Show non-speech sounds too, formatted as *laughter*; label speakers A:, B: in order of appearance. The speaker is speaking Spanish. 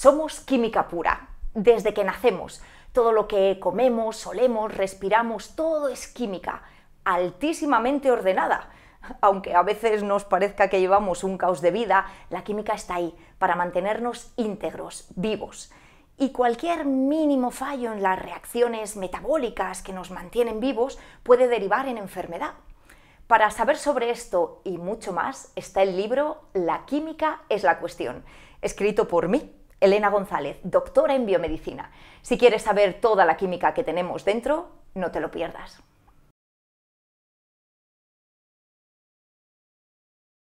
A: Somos química pura, desde que nacemos. Todo lo que comemos, solemos, respiramos, todo es química, altísimamente ordenada. *laughs* Aunque a veces nos parezca que llevamos un caos de vida, la química está ahí para mantenernos íntegros, vivos. Y cualquier mínimo fallo en las reacciones metabólicas que nos mantienen vivos puede derivar en enfermedad. Para saber sobre esto y mucho más está el libro La química es la cuestión, escrito por mí, Elena González, doctora en biomedicina. Si quieres saber toda la química que tenemos dentro,
B: no te lo pierdas.